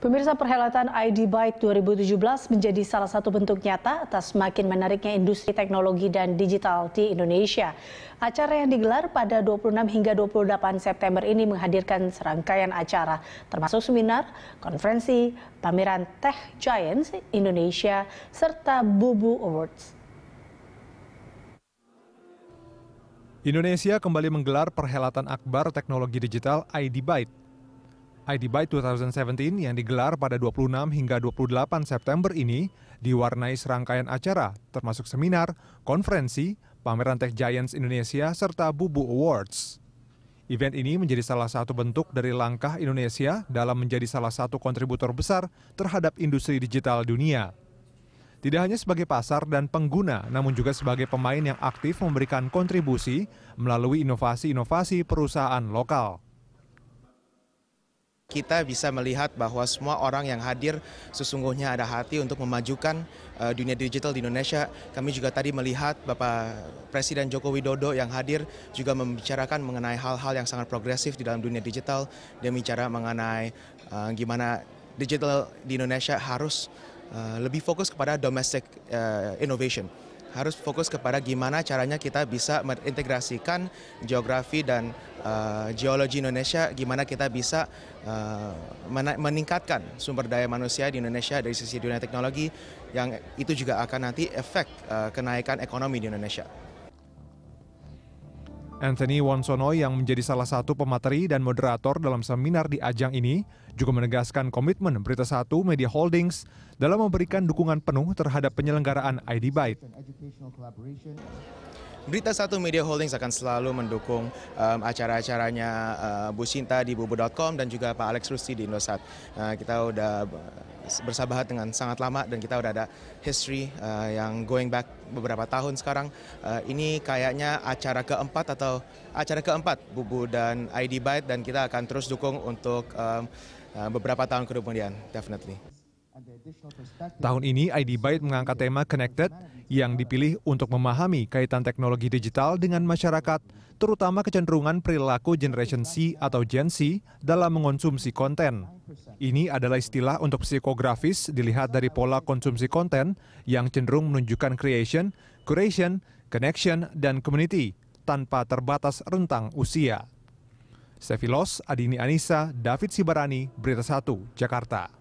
Pemirsa perhelatan ID Byte 2017 menjadi salah satu bentuk nyata atas semakin menariknya industri teknologi dan digital di Indonesia. Acara yang digelar pada 26 hingga 28 September ini menghadirkan serangkaian acara termasuk seminar, konferensi, pameran Tech Giants Indonesia, serta Bubu Awards. Indonesia kembali menggelar perhelatan akbar teknologi digital ID Byte ID by 2017 yang digelar pada 26 hingga 28 September ini diwarnai serangkaian acara termasuk seminar, konferensi, pameran Tech Giants Indonesia, serta Bubu Awards. Event ini menjadi salah satu bentuk dari langkah Indonesia dalam menjadi salah satu kontributor besar terhadap industri digital dunia. Tidak hanya sebagai pasar dan pengguna, namun juga sebagai pemain yang aktif memberikan kontribusi melalui inovasi-inovasi perusahaan lokal kita bisa melihat bahwa semua orang yang hadir sesungguhnya ada hati untuk memajukan uh, dunia digital di Indonesia. Kami juga tadi melihat Bapak Presiden Joko Widodo yang hadir juga membicarakan mengenai hal-hal yang sangat progresif di dalam dunia digital. Dia bicara mengenai uh, gimana digital di Indonesia harus uh, lebih fokus kepada domestic uh, innovation harus fokus kepada gimana caranya kita bisa mengintegrasikan geografi dan uh, geologi Indonesia, gimana kita bisa uh, meningkatkan sumber daya manusia di Indonesia dari sisi dunia teknologi, yang itu juga akan nanti efek uh, kenaikan ekonomi di Indonesia. Anthony Wonsono yang menjadi salah satu pemateri dan moderator dalam seminar di ajang ini juga menegaskan komitmen Berita Satu Media Holdings dalam memberikan dukungan penuh terhadap penyelenggaraan ID Byte. Berita Satu Media Holdings akan selalu mendukung um, acara-acaranya uh, Bu Sinta di bubu.com dan juga Pak Alex Rusti di Indosat. Uh, kita udah uh, bersahabat dengan sangat lama dan kita udah ada history uh, yang going back beberapa tahun sekarang. Uh, ini kayaknya acara keempat atau acara keempat Bubu dan ID Byte dan kita akan terus dukung untuk um, uh, beberapa tahun kemudian, definitely. Tahun ini ID Byte mengangkat tema Connected yang dipilih untuk memahami kaitan teknologi digital dengan masyarakat, terutama kecenderungan perilaku Generation C atau Gen Z dalam mengonsumsi konten. Ini adalah istilah untuk psikografis dilihat dari pola konsumsi konten yang cenderung menunjukkan creation, curation, connection, dan community tanpa terbatas rentang usia. Sefilos, Adini Anissa, David Sibarani, Berita 1, Jakarta.